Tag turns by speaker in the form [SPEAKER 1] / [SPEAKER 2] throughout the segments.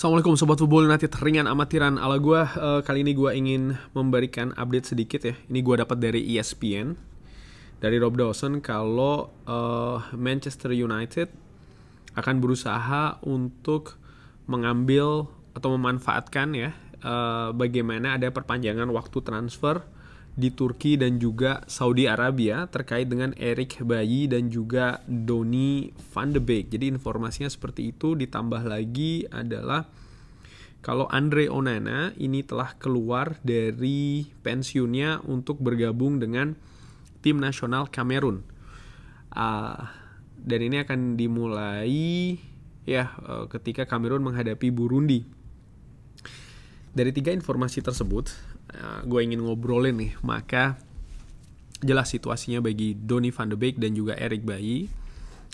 [SPEAKER 1] Assalamualaikum Sobat football Nanti ringan amatiran ala gue uh, Kali ini gue ingin memberikan update sedikit ya Ini gue dapat dari ESPN Dari Rob Dawson Kalau uh, Manchester United Akan berusaha untuk Mengambil atau memanfaatkan ya uh, Bagaimana ada perpanjangan waktu transfer di Turki dan juga Saudi Arabia terkait dengan Erik Bayi dan juga Doni van de Beek. Jadi informasinya seperti itu ditambah lagi adalah kalau Andre Onana ini telah keluar dari pensiunnya untuk bergabung dengan tim nasional Kamerun. Uh, dan ini akan dimulai ya eh, ketika Kamerun menghadapi Burundi. Dari tiga informasi tersebut, Ya, gue ingin ngobrolin nih, maka jelas situasinya bagi Donny van de Beek dan juga Eric Bayi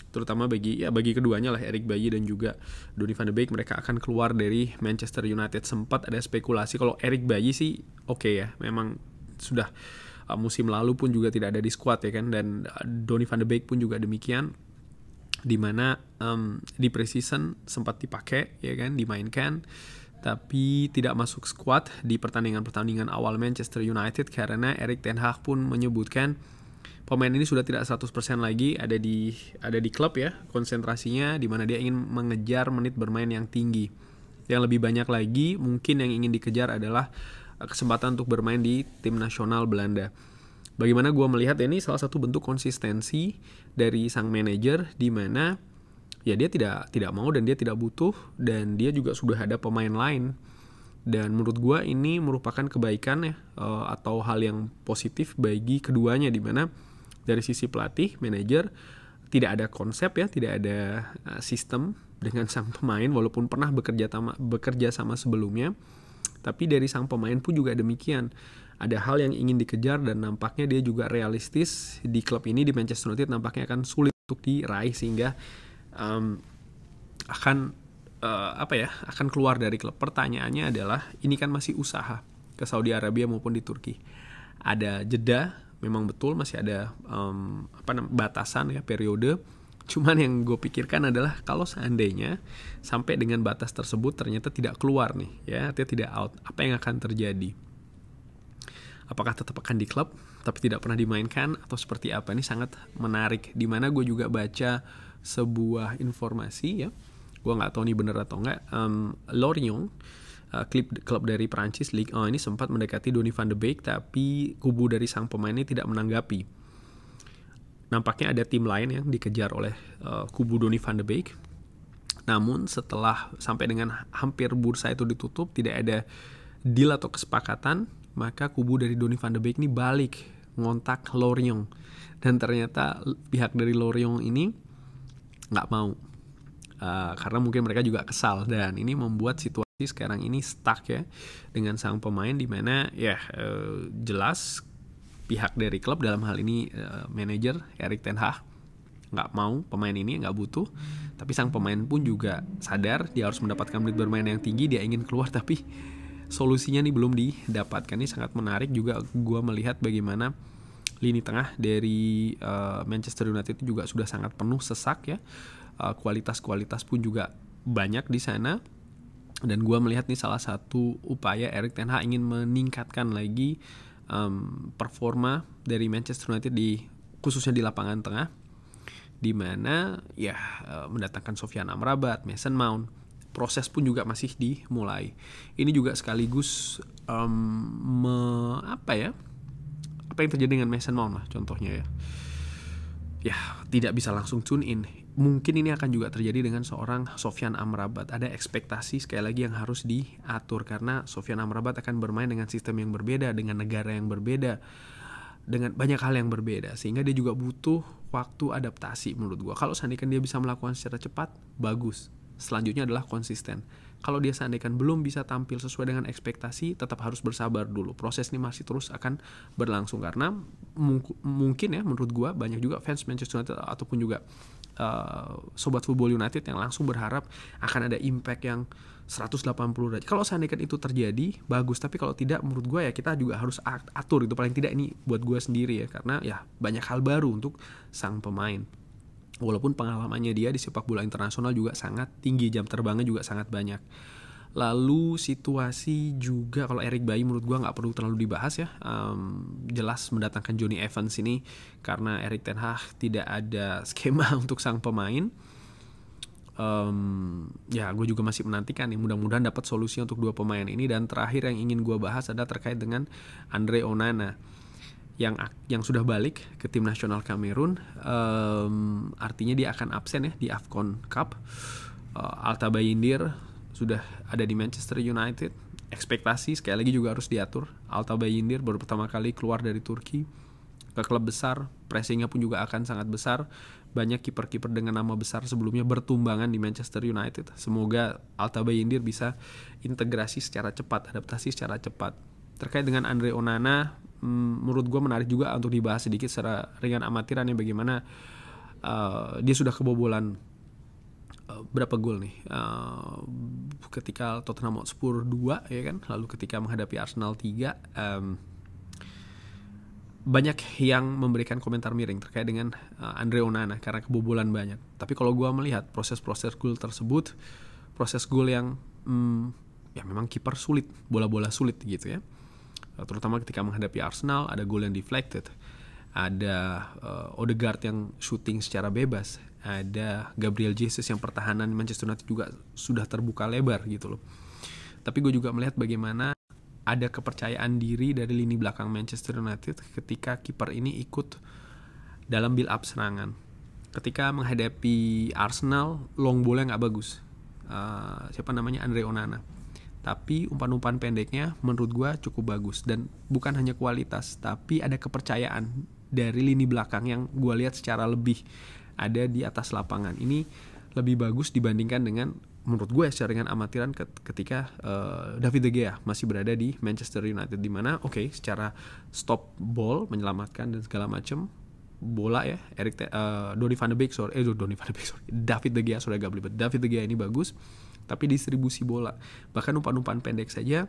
[SPEAKER 1] terutama bagi ya bagi keduanya lah Eric Bayi dan juga Donny van de Beek mereka akan keluar dari Manchester United sempat ada spekulasi kalau Eric Bayi sih oke okay ya memang sudah uh, musim lalu pun juga tidak ada di squad ya kan dan uh, Donny van de Beek pun juga demikian dimana um, di preseason sempat dipakai ya kan dimainkan tapi tidak masuk skuad di pertandingan-pertandingan awal Manchester United karena Erik ten Hag pun menyebutkan pemain ini sudah tidak 100% lagi ada di ada di klub ya konsentrasinya di mana dia ingin mengejar menit bermain yang tinggi. Yang lebih banyak lagi mungkin yang ingin dikejar adalah eh, kesempatan untuk bermain di tim nasional Belanda. Bagaimana gue melihat ini salah satu bentuk konsistensi dari sang manajer di mana ya dia tidak tidak mau dan dia tidak butuh dan dia juga sudah ada pemain lain dan menurut gue ini merupakan kebaikan ya eh, atau hal yang positif bagi keduanya di mana dari sisi pelatih manajer tidak ada konsep ya tidak ada eh, sistem dengan sang pemain walaupun pernah bekerja sama bekerja sama sebelumnya tapi dari sang pemain pun juga demikian ada hal yang ingin dikejar dan nampaknya dia juga realistis di klub ini di Manchester United nampaknya akan sulit untuk diraih sehingga um, akan uh, apa ya akan keluar dari klub. Pertanyaannya adalah ini kan masih usaha ke Saudi Arabia maupun di Turki. Ada jeda, memang betul masih ada um, apa namanya batasan ya periode. Cuman yang gue pikirkan adalah kalau seandainya sampai dengan batas tersebut ternyata tidak keluar nih, ya artinya tidak out, apa yang akan terjadi? Apakah tetap akan di klub tapi tidak pernah dimainkan atau seperti apa? Ini sangat menarik. Dimana gue juga baca sebuah informasi ya gue nggak tahu ini bener atau nggak um, Lorient uh, eh, klub dari Prancis League oh, ini sempat mendekati Donny van de Beek tapi kubu dari sang pemain ini tidak menanggapi nampaknya ada tim lain yang dikejar oleh uh, kubu Donny van de Beek namun setelah sampai dengan hampir bursa itu ditutup tidak ada deal atau kesepakatan maka kubu dari Donny van de Beek ini balik ngontak Lorient dan ternyata pihak dari Lorient ini nggak mau uh, karena mungkin mereka juga kesal dan ini membuat situasi sekarang ini stuck ya dengan sang pemain di mana ya uh, jelas pihak dari klub dalam hal ini uh, manajer Erik Ten Hag nggak mau pemain ini nggak butuh tapi sang pemain pun juga sadar dia harus mendapatkan menit bermain yang tinggi dia ingin keluar tapi solusinya nih belum didapatkan ini sangat menarik juga gue melihat bagaimana lini tengah dari uh, Manchester United itu juga sudah sangat penuh sesak ya. Eh, kualitas-kualitas uh, pun juga banyak di sana. Dan gue melihat nih salah satu upaya Erik Ten Hag ingin meningkatkan lagi um, performa dari Manchester United di khususnya di lapangan tengah di mana ya eh, mendatangkan Sofyan Amrabat, Mason Mount, proses pun juga masih dimulai. Ini juga sekaligus um, me, apa ya apa yang terjadi dengan Mason Mount lah contohnya ya. Ya, tidak bisa langsung tune in. Mungkin ini akan juga terjadi dengan seorang Sofyan Amrabat. Ada ekspektasi sekali lagi yang harus diatur karena Sofyan Amrabat akan bermain dengan sistem yang berbeda, dengan negara yang berbeda, dengan banyak hal yang berbeda sehingga dia juga butuh waktu adaptasi menurut gua. Kalau seandainya dia bisa melakukan secara cepat, bagus. Selanjutnya adalah konsisten kalau dia seandainya belum bisa tampil sesuai dengan ekspektasi, tetap harus bersabar dulu. Proses ini masih terus akan berlangsung karena mung mungkin ya menurut gua banyak juga fans Manchester United ataupun juga uh, sobat football United yang langsung berharap akan ada impact yang 180 derajat. Kalau seandainya itu terjadi, bagus. Tapi kalau tidak, menurut gue ya kita juga harus atur itu. Paling tidak ini buat gue sendiri ya. Karena ya banyak hal baru untuk sang pemain. Walaupun pengalamannya dia di sepak bola internasional juga sangat tinggi, jam terbangnya juga sangat banyak. Lalu situasi juga kalau Eric Bayi menurut gue nggak perlu terlalu dibahas ya. Um, jelas mendatangkan Johnny Evans ini karena Eric Ten Hag tidak ada skema untuk sang pemain. Um, ya gue juga masih menantikan nih mudah-mudahan dapat solusi untuk dua pemain ini dan terakhir yang ingin gue bahas ada terkait dengan Andre Onana yang yang sudah balik ke tim nasional Kamerun um, artinya dia akan absen ya di Afcon Cup uh, Alta Bayindir sudah ada di Manchester United ekspektasi sekali lagi juga harus diatur Alta Bayindir baru pertama kali keluar dari Turki ke klub besar pressingnya pun juga akan sangat besar banyak kiper-kiper dengan nama besar sebelumnya bertumbangan di Manchester United semoga Alta Bayindir bisa integrasi secara cepat adaptasi secara cepat terkait dengan Andre Onana Mm, menurut gue menarik juga untuk dibahas sedikit secara ringan amatiran ya bagaimana uh, dia sudah kebobolan eh, berapa gol nih uh, ketika Tottenham Hotspur 2 ya kan lalu ketika menghadapi Arsenal 3 um, banyak yang memberikan komentar miring terkait dengan uh, Andre Onana karena kebobolan banyak. Tapi kalau gue melihat proses-proses gol tersebut, proses gol yang um, ya memang kiper sulit, bola-bola sulit gitu ya. Eh, terutama ketika menghadapi Arsenal ada gol yang deflected ada uh, Odegaard yang shooting secara bebas ada Gabriel Jesus yang pertahanan Manchester United juga sudah terbuka lebar gitu loh tapi gue juga melihat bagaimana ada kepercayaan diri dari lini belakang Manchester United ketika kiper ini ikut dalam build up serangan ketika menghadapi Arsenal long yang gak bagus uh, siapa namanya Andre Onana tapi umpan-umpan pendeknya menurut gue cukup bagus dan bukan hanya kualitas tapi ada kepercayaan dari lini belakang yang gue lihat secara lebih ada di atas lapangan ini lebih bagus dibandingkan dengan menurut gue ya, secara dengan amatiran ketika uh, David De Gea masih berada di Manchester United di mana oke okay, secara stop ball menyelamatkan dan segala macam bola ya Eric uh, eh, Donny van de Beek sorry eh Donny van de Beek sorry David De Gea sudah gak beli David De Gea ini bagus tapi distribusi bola. Bahkan umpan-umpan pendek saja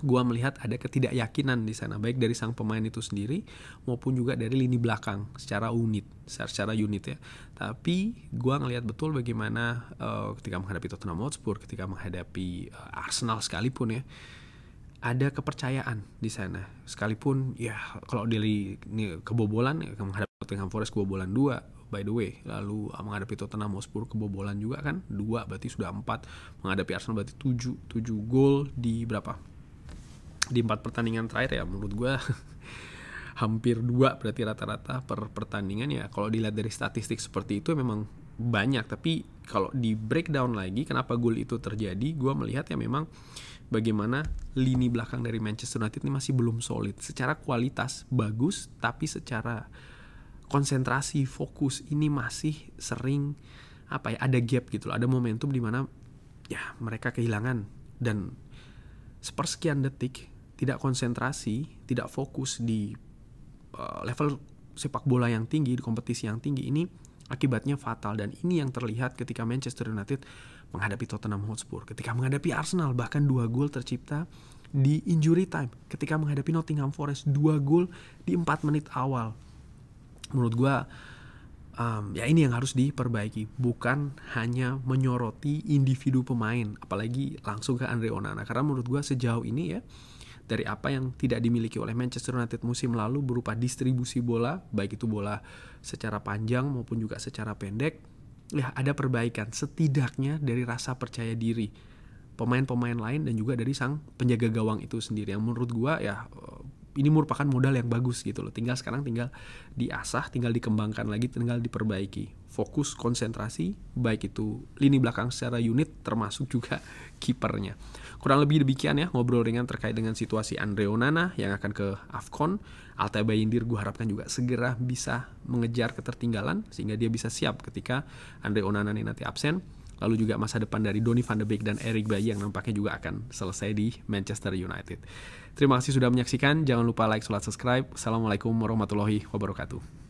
[SPEAKER 1] gua melihat ada ketidakyakinan di sana baik dari sang pemain itu sendiri maupun juga dari lini belakang secara unit secara, secara unit ya tapi gua ngelihat betul bagaimana uh, ketika menghadapi Tottenham Hotspur ketika menghadapi uh, Arsenal sekalipun ya ada kepercayaan di sana sekalipun ya kalau dari ini, kebobolan ya, menghadapi Tottenham Forest kebobolan dua by the way lalu ah, menghadapi Tottenham Hotspur kebobolan juga kan dua berarti sudah empat menghadapi Arsenal berarti tujuh tujuh gol di berapa di empat pertandingan terakhir ya menurut gue hampir dua berarti rata-rata per pertandingan ya kalau dilihat dari statistik seperti itu memang banyak tapi kalau di breakdown lagi kenapa gol itu terjadi gue melihat ya memang bagaimana lini belakang dari Manchester United ini masih belum solid secara kualitas bagus tapi secara konsentrasi fokus ini masih sering apa ya ada gap gitu loh ada momentum di mana ya mereka kehilangan dan sepersekian detik tidak konsentrasi tidak fokus di uh, level sepak bola yang tinggi di kompetisi yang tinggi ini akibatnya fatal dan ini yang terlihat ketika Manchester United menghadapi Tottenham Hotspur ketika menghadapi Arsenal bahkan dua gol tercipta di injury time ketika menghadapi Nottingham Forest dua gol di 4 menit awal menurut gue um, ya ini yang harus diperbaiki bukan hanya menyoroti individu pemain apalagi langsung ke Andre Onana karena menurut gue sejauh ini ya dari apa yang tidak dimiliki oleh Manchester United musim lalu berupa distribusi bola baik itu bola secara panjang maupun juga secara pendek ya ada perbaikan setidaknya dari rasa percaya diri pemain-pemain lain dan juga dari sang penjaga gawang itu sendiri yang menurut gua ya ini merupakan modal yang bagus gitu loh. Tinggal sekarang tinggal diasah, tinggal dikembangkan lagi, tinggal diperbaiki. Fokus, konsentrasi, baik itu lini belakang secara unit termasuk juga kipernya. Kurang lebih demikian ya ngobrol ringan terkait dengan situasi Andre Onana yang akan ke AFCON. Altai Bayindir gue harapkan juga segera bisa mengejar ketertinggalan sehingga dia bisa siap ketika Andre Onana ini nanti absen lalu juga masa depan dari Donny van de Beek dan Eric Bailly yang nampaknya juga akan selesai di Manchester United. Terima kasih sudah menyaksikan, jangan lupa like, sholat, subscribe. Assalamualaikum warahmatullahi wabarakatuh.